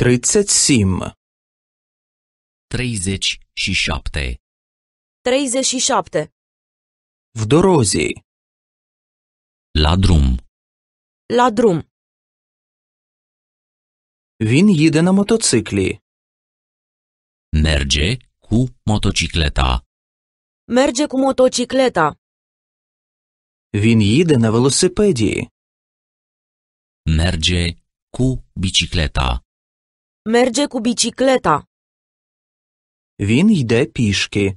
37 37 37 В дорозі La drum La drum Він їде на мотоциклі. Merge cu motocicleta. Merge cu motocicleta. Він їде на велосипеді. Merge cu bicicleta. Merge cu bicicleta. Vin ide пішки.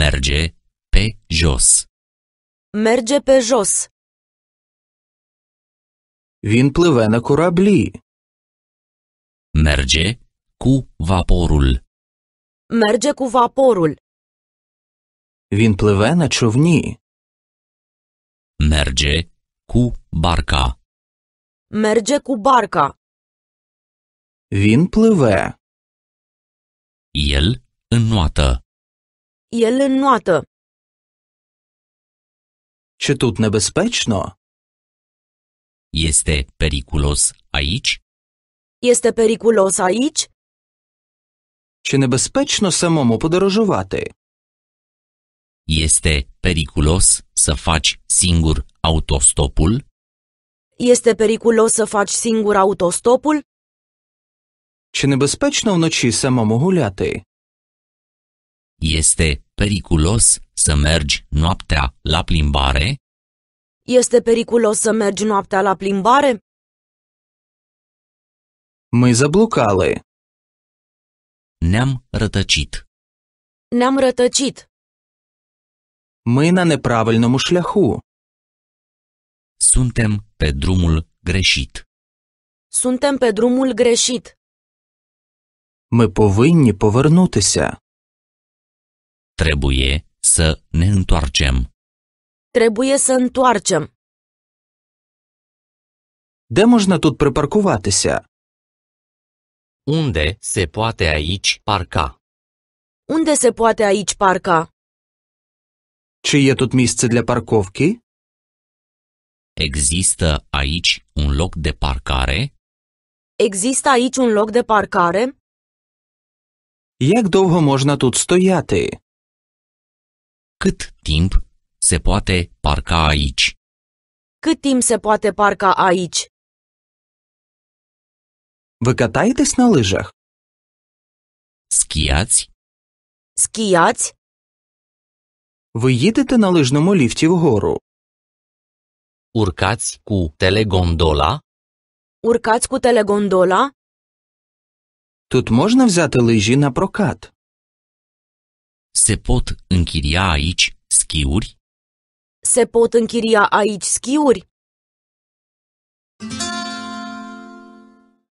Merge pe jos. Merge pe jos. Vin пливе na corabli. Merge cu vaporul. Merge cu vaporul. Vin пливе na ciovni. Merge cu barca. Merge cu barca. Він пливе. El înnoată. El înnoată. Чи тут небезпечно? Este periculos aici? Este periculos aici? Чи небезпечно самому подорожувати? Este periculos să faci singur autostopul? Este periculos să faci singur autostopul? Чи небезпечно вночі самому гуляти? Este periculos să mergi noaptea la plimbare? Este periculos să mergi noaptea la plimbare? Ми заблукали. Ne-am rătăcit. Ne-am rătăcit. Ми на неправильному шляху. Suntem pe drumul greșit. Suntem pe drumul greșit. Ми повинні повернутися. Trebuie să ne întoarcem. Trebuie să întoarcem. De можна тут припаркуватися? Unde se poate aici parca? Unde se poate aici parca? Чи є тут місце для парковки? Există aici un loc de parcare? Există aici un loc de parcare? Як довго можна тут стояти? Cât timp se poate parca aici? Cât timp se poate parca aici? Ви катаєтесь на лижах? Schiați? Schiați? Ви їдете на лижному ліфті вгору? Urcați cu telegondola? Urcați cu telegondola? Тут можна взяти лижі на прокат? Se pot închiria aici schiuri? Se pot închiria aici schiuri?